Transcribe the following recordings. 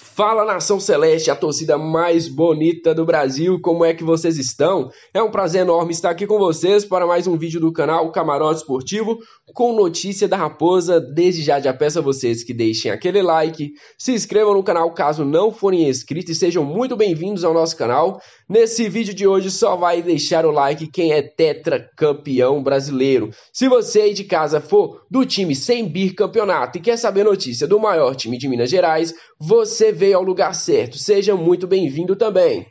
Fala nação celeste, a torcida mais bonita do Brasil, como é que vocês estão? É um prazer enorme estar aqui com vocês para mais um vídeo do canal Camarote Esportivo com notícia da Raposa. Desde já já peço a vocês que deixem aquele like, se inscrevam no canal caso não forem inscritos e sejam muito bem-vindos ao nosso canal. Nesse vídeo de hoje só vai deixar o like quem é tetracampeão brasileiro. Se você aí de casa for do time sem bir campeonato e quer saber notícia do maior time de Minas Gerais, você você veio ao lugar certo, seja muito bem-vindo também.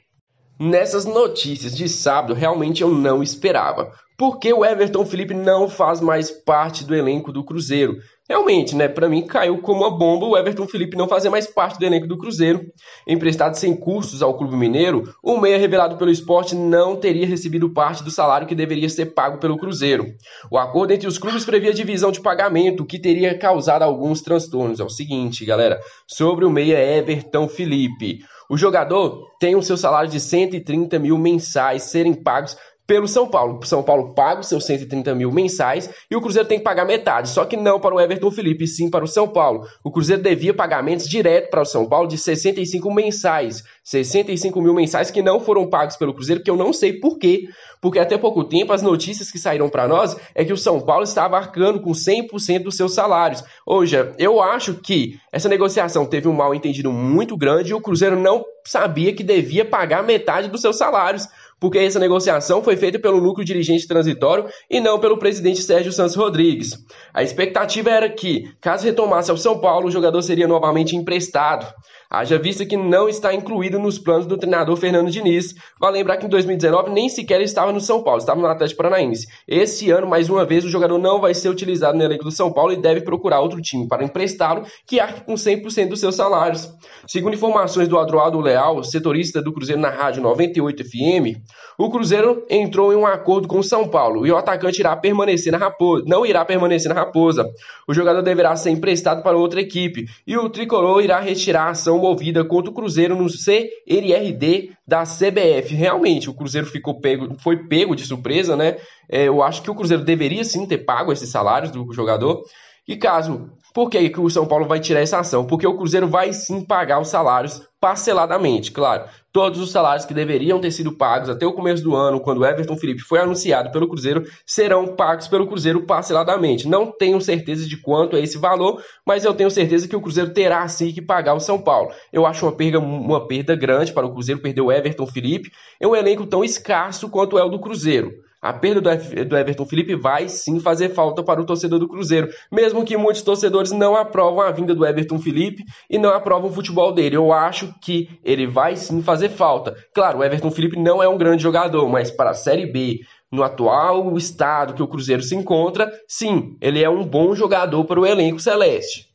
Nessas notícias de sábado, realmente eu não esperava porque o Everton Felipe não faz mais parte do elenco do Cruzeiro. Realmente, né? Para mim caiu como uma bomba o Everton Felipe não fazer mais parte do elenco do Cruzeiro. Emprestado sem custos ao Clube Mineiro, o meia revelado pelo esporte não teria recebido parte do salário que deveria ser pago pelo Cruzeiro. O acordo entre os clubes previa divisão de pagamento, que teria causado alguns transtornos. É o seguinte, galera, sobre o meia Everton Felipe. O jogador tem o seu salário de 130 mil mensais serem pagos pelo São Paulo. O São Paulo paga os seus 130 mil mensais e o Cruzeiro tem que pagar metade, só que não para o Everton Felipe, sim para o São Paulo. O Cruzeiro devia pagamentos direto para o São Paulo de 65 mensais, 65 mil mensais que não foram pagos pelo Cruzeiro, que eu não sei por quê, porque até pouco tempo as notícias que saíram para nós é que o São Paulo estava arcando com 100% dos seus salários. Ou seja, eu acho que essa negociação teve um mal entendido muito grande e o Cruzeiro não sabia que devia pagar metade dos seus salários porque essa negociação foi feita pelo lucro dirigente transitório e não pelo presidente Sérgio Santos Rodrigues. A expectativa era que, caso retomasse ao São Paulo, o jogador seria novamente emprestado. Haja vista que não está incluído nos planos do treinador Fernando Diniz. Vale lembrar que em 2019 nem sequer estava no São Paulo, estava no Atlético Paranaense. Esse ano, mais uma vez, o jogador não vai ser utilizado no elenco do São Paulo e deve procurar outro time para emprestá-lo, que arque com 100% dos seus salários. Segundo informações do Adroaldo Leal, setorista do Cruzeiro na Rádio 98 FM, o Cruzeiro entrou em um acordo com o São Paulo e o atacante irá permanecer na Raposa, não irá permanecer na Raposa. O jogador deverá ser emprestado para outra equipe e o tricolor irá retirar a ação promovida contra o Cruzeiro no CRD da CBF. Realmente, o Cruzeiro ficou pego, foi pego de surpresa, né? É, eu acho que o Cruzeiro deveria sim ter pago esses salários do jogador. E caso por que, que o São Paulo vai tirar essa ação? Porque o Cruzeiro vai sim pagar os salários parceladamente, claro. Todos os salários que deveriam ter sido pagos até o começo do ano, quando Everton Felipe foi anunciado pelo Cruzeiro, serão pagos pelo Cruzeiro parceladamente. Não tenho certeza de quanto é esse valor, mas eu tenho certeza que o Cruzeiro terá sim que pagar o São Paulo. Eu acho uma perda, uma perda grande para o Cruzeiro perder o Everton Felipe. É um elenco tão escasso quanto é o do Cruzeiro. A perda do Everton Felipe vai sim fazer falta para o torcedor do Cruzeiro, mesmo que muitos torcedores não aprovam a vinda do Everton Felipe e não aprovam o futebol dele. Eu acho que ele vai sim fazer falta. Claro, o Everton Felipe não é um grande jogador, mas para a Série B, no atual estado que o Cruzeiro se encontra, sim, ele é um bom jogador para o elenco celeste.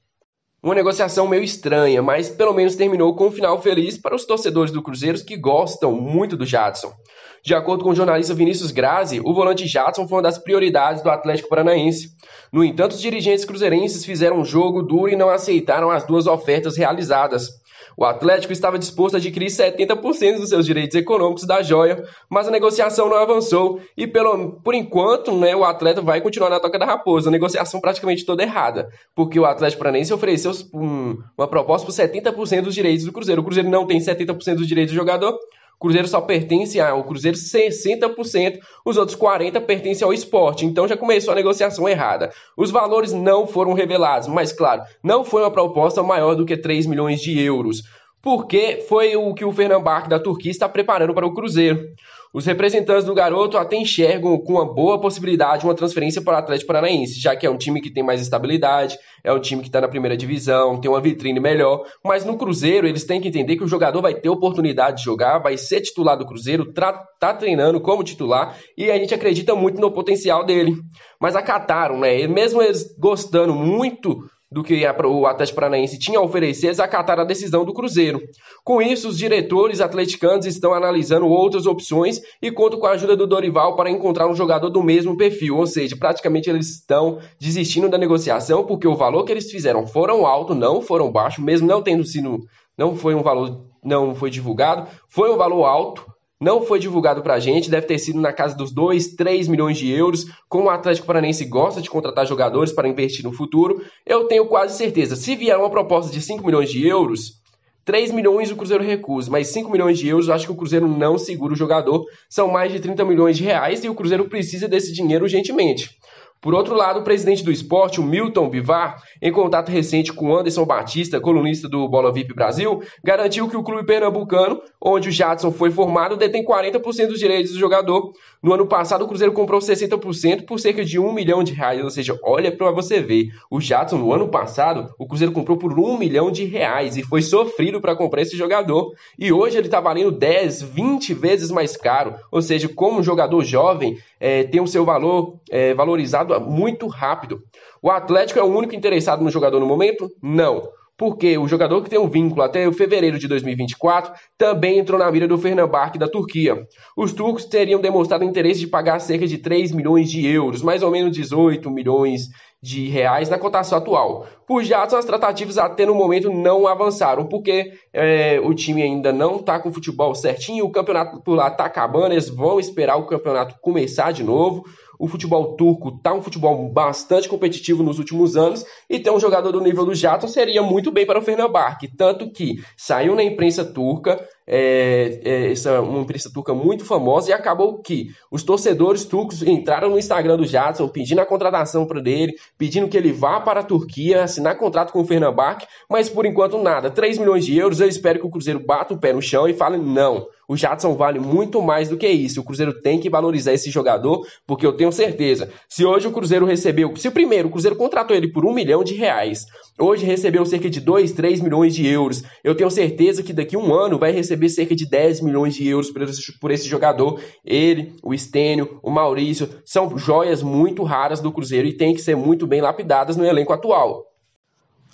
Uma negociação meio estranha, mas pelo menos terminou com um final feliz para os torcedores do Cruzeiro que gostam muito do Jadson. De acordo com o jornalista Vinícius Grazi, o volante Jadson foi uma das prioridades do Atlético Paranaense. No entanto, os dirigentes cruzeirenses fizeram um jogo duro e não aceitaram as duas ofertas realizadas. O Atlético estava disposto a adquirir 70% dos seus direitos econômicos da joia, mas a negociação não avançou e, pelo, por enquanto, né, o atleta vai continuar na toca da raposa. A negociação praticamente toda errada, porque o Atlético Paranaense ofereceu um, uma proposta por 70% dos direitos do Cruzeiro. O Cruzeiro não tem 70% dos direitos do jogador, Cruzeiro só pertence ao Cruzeiro 60%, os outros 40% pertencem ao esporte. Então já começou a negociação errada. Os valores não foram revelados, mas claro, não foi uma proposta maior do que 3 milhões de euros porque foi o que o Fernambarque da Turquia está preparando para o Cruzeiro. Os representantes do garoto até enxergam com uma boa possibilidade de uma transferência para o Atlético Paranaense, já que é um time que tem mais estabilidade, é um time que está na primeira divisão, tem uma vitrine melhor. Mas no Cruzeiro, eles têm que entender que o jogador vai ter oportunidade de jogar, vai ser titular do Cruzeiro, está tá treinando como titular e a gente acredita muito no potencial dele. Mas acataram, né? E mesmo eles gostando muito do que o Atlético Paranaense tinha a oferecer é acatar a decisão do Cruzeiro. Com isso, os diretores atleticanos estão analisando outras opções e contam com a ajuda do Dorival para encontrar um jogador do mesmo perfil, ou seja, praticamente eles estão desistindo da negociação porque o valor que eles fizeram foram alto, não foram baixo, mesmo não tendo sido não foi um valor não foi divulgado, foi um valor alto não foi divulgado para a gente, deve ter sido na casa dos 2, 3 milhões de euros. Como o Atlético Paranense gosta de contratar jogadores para investir no futuro, eu tenho quase certeza. Se vier uma proposta de 5 milhões de euros, 3 milhões o Cruzeiro recusa, mas 5 milhões de euros eu acho que o Cruzeiro não segura o jogador. São mais de 30 milhões de reais e o Cruzeiro precisa desse dinheiro urgentemente. Por outro lado, o presidente do esporte, o Milton Bivar, em contato recente com Anderson Batista, colunista do Bola VIP Brasil, garantiu que o clube pernambucano, onde o Jadson foi formado, detém 40% dos direitos do jogador, no ano passado, o Cruzeiro comprou 60% por cerca de 1 milhão de reais. Ou seja, olha para você ver. O Jackson, no ano passado, o Cruzeiro comprou por 1 milhão de reais e foi sofrido para comprar esse jogador. E hoje ele está valendo 10, 20 vezes mais caro. Ou seja, como um jogador jovem, é, tem o seu valor é, valorizado muito rápido. O Atlético é o único interessado no jogador no momento? Não porque o jogador que tem um vínculo até fevereiro de 2024 também entrou na mira do Fernanbark da Turquia. Os turcos teriam demonstrado interesse de pagar cerca de 3 milhões de euros, mais ou menos 18 milhões de reais na cotação atual. Por jatos, as tratativas até no momento não avançaram, porque é, o time ainda não está com o futebol certinho, o campeonato por lá está acabando, eles vão esperar o campeonato começar de novo. O futebol turco está um futebol bastante competitivo nos últimos anos e ter um jogador do nível do Jato seria muito bem para o Fenerbahçe. Tanto que saiu na imprensa turca, é, é, essa, uma imprensa turca muito famosa, e acabou que os torcedores turcos entraram no Instagram do Jato, pedindo a contratação para ele, pedindo que ele vá para a Turquia, assinar contrato com o Fernanbaque, mas por enquanto nada. 3 milhões de euros, eu espero que o Cruzeiro bata o pé no chão e fale não. O Jadson vale muito mais do que isso. O Cruzeiro tem que valorizar esse jogador, porque eu tenho certeza. Se hoje o Cruzeiro recebeu. Se o primeiro, o Cruzeiro contratou ele por um milhão de reais. Hoje recebeu cerca de 2, 3 milhões de euros. Eu tenho certeza que daqui a um ano vai receber cerca de 10 milhões de euros por esse, por esse jogador. Ele, o Estênio, o Maurício, são joias muito raras do Cruzeiro e têm que ser muito bem lapidadas no elenco atual.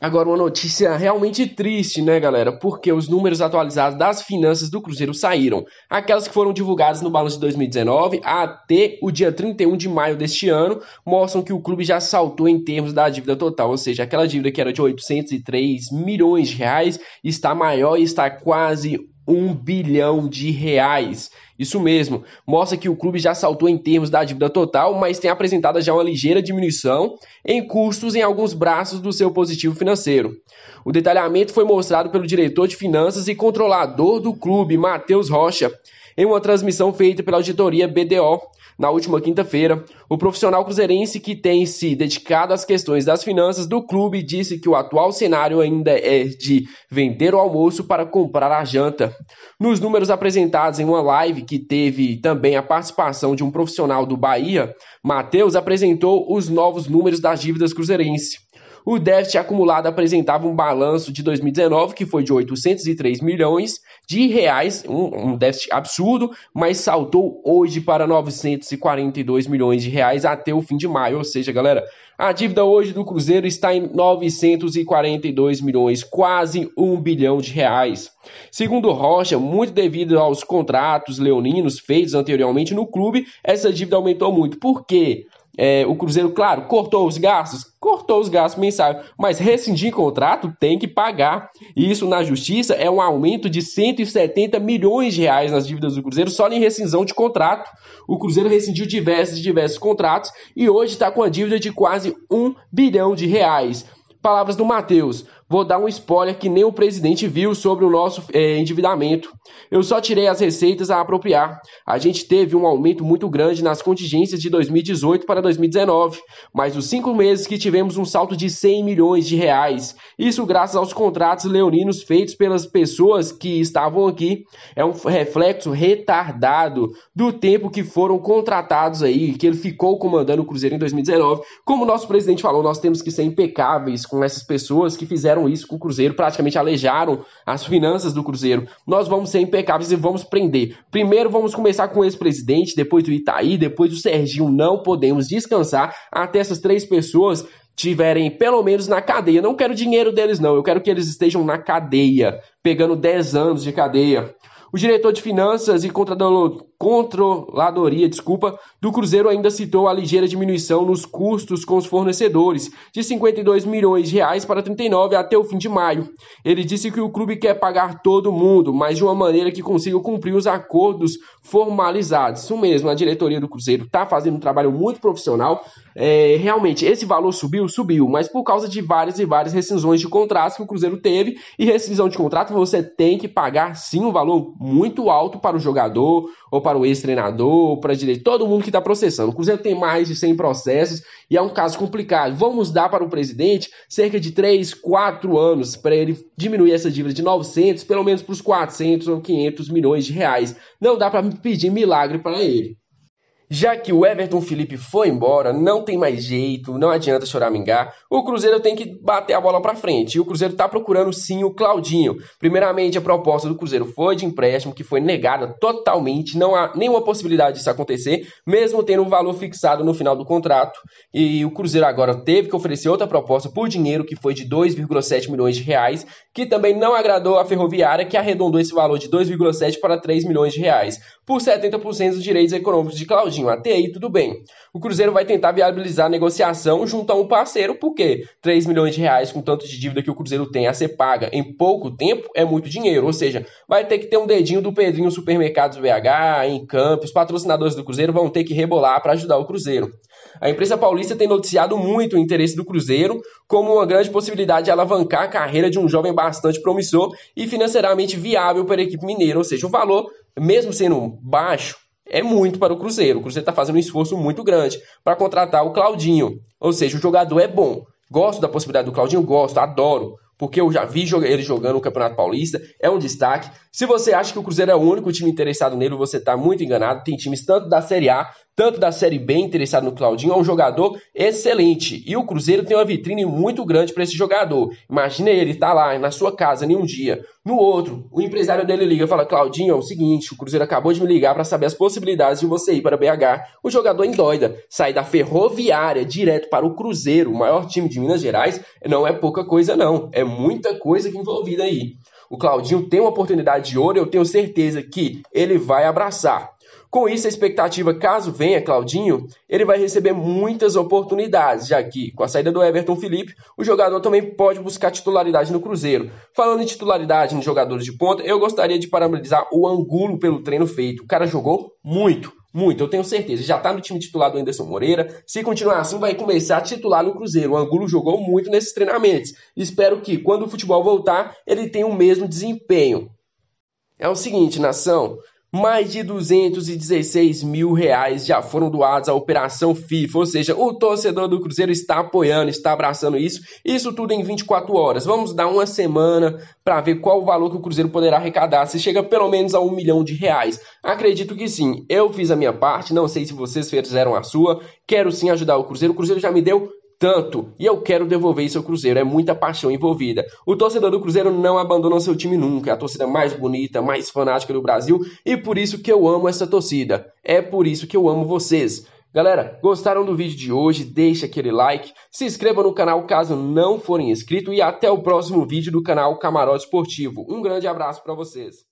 Agora, uma notícia realmente triste, né, galera? Porque os números atualizados das finanças do Cruzeiro saíram. Aquelas que foram divulgadas no balanço de 2019 até o dia 31 de maio deste ano mostram que o clube já saltou em termos da dívida total, ou seja, aquela dívida que era de 803 milhões de reais está maior e está quase um bilhão de reais. Isso mesmo, mostra que o clube já saltou em termos da dívida total, mas tem apresentado já uma ligeira diminuição em custos em alguns braços do seu positivo financeiro. O detalhamento foi mostrado pelo diretor de finanças e controlador do clube, Matheus Rocha, em uma transmissão feita pela auditoria BDO na última quinta-feira, o profissional cruzeirense que tem se dedicado às questões das finanças do clube disse que o atual cenário ainda é de vender o almoço para comprar a janta. Nos números apresentados em uma live que teve também a participação de um profissional do Bahia, Matheus apresentou os novos números das dívidas cruzeirense. O déficit acumulado apresentava um balanço de 2019 que foi de 803 milhões de reais, um, um déficit absurdo, mas saltou hoje para 942 milhões de reais até o fim de maio. Ou seja, galera, a dívida hoje do Cruzeiro está em 942 milhões, quase um bilhão de reais. Segundo Rocha, muito devido aos contratos leoninos feitos anteriormente no clube, essa dívida aumentou muito. Por quê? É, o Cruzeiro, claro, cortou os gastos, cortou os gastos mensais, mas rescindir contrato tem que pagar. E isso na justiça é um aumento de 170 milhões de reais nas dívidas do Cruzeiro só em rescisão de contrato. O Cruzeiro rescindiu diversos diversos contratos e hoje está com a dívida de quase um bilhão de reais. Palavras do Matheus. Vou dar um spoiler que nem o presidente viu sobre o nosso é, endividamento. Eu só tirei as receitas a apropriar. A gente teve um aumento muito grande nas contingências de 2018 para 2019, mas os cinco meses que tivemos um salto de 100 milhões de reais. Isso graças aos contratos leoninos feitos pelas pessoas que estavam aqui. É um reflexo retardado do tempo que foram contratados aí, que ele ficou comandando o Cruzeiro em 2019. Como o nosso presidente falou, nós temos que ser impecáveis com essas pessoas que fizeram fizeram isso com o Cruzeiro, praticamente alejaram as finanças do Cruzeiro. Nós vamos ser impecáveis e vamos prender. Primeiro vamos começar com o ex-presidente, depois o Itaí, depois o Serginho. Não podemos descansar até essas três pessoas tiverem pelo menos na cadeia. Não quero dinheiro deles, não. Eu quero que eles estejam na cadeia, pegando 10 anos de cadeia. O diretor de finanças e controladoria, desculpa, do Cruzeiro ainda citou a ligeira diminuição nos custos com os fornecedores, de 52 milhões de reais para 39 até o fim de maio. Ele disse que o clube quer pagar todo mundo, mas de uma maneira que consiga cumprir os acordos formalizados. Isso mesmo, a diretoria do Cruzeiro está fazendo um trabalho muito profissional. É, realmente, esse valor subiu, subiu, mas por causa de várias e várias rescisões de contratos que o Cruzeiro teve e rescisão de contrato, você tem que pagar sim um valor muito alto para o jogador, ou para o ex-treinador, ou para direito, todo mundo que está processando. O Cruzeiro tem mais de 100 processos e é um caso complicado. Vamos dar para o presidente cerca de 3, 4 anos para ele diminuir essa dívida de 900, pelo menos para os 400 ou 500 milhões de reais. Não dá para pedir milagre para ele. Já que o Everton Felipe foi embora, não tem mais jeito, não adianta choramingar. O Cruzeiro tem que bater a bola para frente. E o Cruzeiro está procurando sim o Claudinho. Primeiramente, a proposta do Cruzeiro foi de empréstimo, que foi negada totalmente. Não há nenhuma possibilidade disso acontecer, mesmo tendo um valor fixado no final do contrato. E o Cruzeiro agora teve que oferecer outra proposta por dinheiro, que foi de 2,7 milhões de reais, que também não agradou a Ferroviária, que arredondou esse valor de 2,7 para 3 milhões de reais, por 70% dos direitos econômicos de Claudinho sozinho. Até aí tudo bem. O Cruzeiro vai tentar viabilizar a negociação junto a um parceiro, porque 3 milhões de reais com tanto de dívida que o Cruzeiro tem a ser paga em pouco tempo é muito dinheiro. Ou seja, vai ter que ter um dedinho do Pedrinho Supermercados BH, em Campos, patrocinadores do Cruzeiro vão ter que rebolar para ajudar o Cruzeiro. A imprensa paulista tem noticiado muito o interesse do Cruzeiro como uma grande possibilidade de alavancar a carreira de um jovem bastante promissor e financeiramente viável para a equipe mineira, ou seja, o valor, mesmo sendo baixo, é muito para o Cruzeiro. O Cruzeiro está fazendo um esforço muito grande para contratar o Claudinho. Ou seja, o jogador é bom. Gosto da possibilidade do Claudinho, gosto, adoro. Porque eu já vi ele jogando no Campeonato Paulista, é um destaque. Se você acha que o Cruzeiro é o único time interessado nele, você está muito enganado. Tem times tanto da Série A tanto da Série B interessado no Claudinho, é um jogador excelente. E o Cruzeiro tem uma vitrine muito grande para esse jogador. Imagina ele estar tá lá na sua casa em um dia. No outro, o empresário dele liga e fala: Claudinho, é o seguinte, o Cruzeiro acabou de me ligar para saber as possibilidades de você ir para BH. O jogador endoida, sai da ferroviária direto para o Cruzeiro, o maior time de Minas Gerais, não é pouca coisa, não. É muita coisa que envolvida aí. O Claudinho tem uma oportunidade de ouro, eu tenho certeza que ele vai abraçar. Com isso, a expectativa, caso venha Claudinho, ele vai receber muitas oportunidades, já que, com a saída do Everton Felipe, o jogador também pode buscar titularidade no Cruzeiro. Falando em titularidade em jogadores de ponta, eu gostaria de parabenizar o Angulo pelo treino feito. O cara jogou muito. Muito, eu tenho certeza. Já está no time titular do Anderson Moreira. Se continuar assim, vai começar a titular no Cruzeiro. O Angulo jogou muito nesses treinamentos. Espero que, quando o futebol voltar, ele tenha o mesmo desempenho. É o seguinte, nação mais de 216 mil reais já foram doados à Operação FIFA, ou seja, o torcedor do Cruzeiro está apoiando, está abraçando isso, isso tudo em 24 horas. Vamos dar uma semana para ver qual o valor que o Cruzeiro poderá arrecadar, se chega pelo menos a um milhão de reais. Acredito que sim, eu fiz a minha parte, não sei se vocês fizeram a sua, quero sim ajudar o Cruzeiro, o Cruzeiro já me deu tanto e eu quero devolver isso ao Cruzeiro. É muita paixão envolvida. O torcedor do Cruzeiro não abandona seu time nunca. É a torcida mais bonita, mais fanática do Brasil e por isso que eu amo essa torcida. É por isso que eu amo vocês. Galera, gostaram do vídeo de hoje? Deixa aquele like, se inscreva no canal caso não forem inscritos e até o próximo vídeo do canal Camarote Esportivo. Um grande abraço para vocês.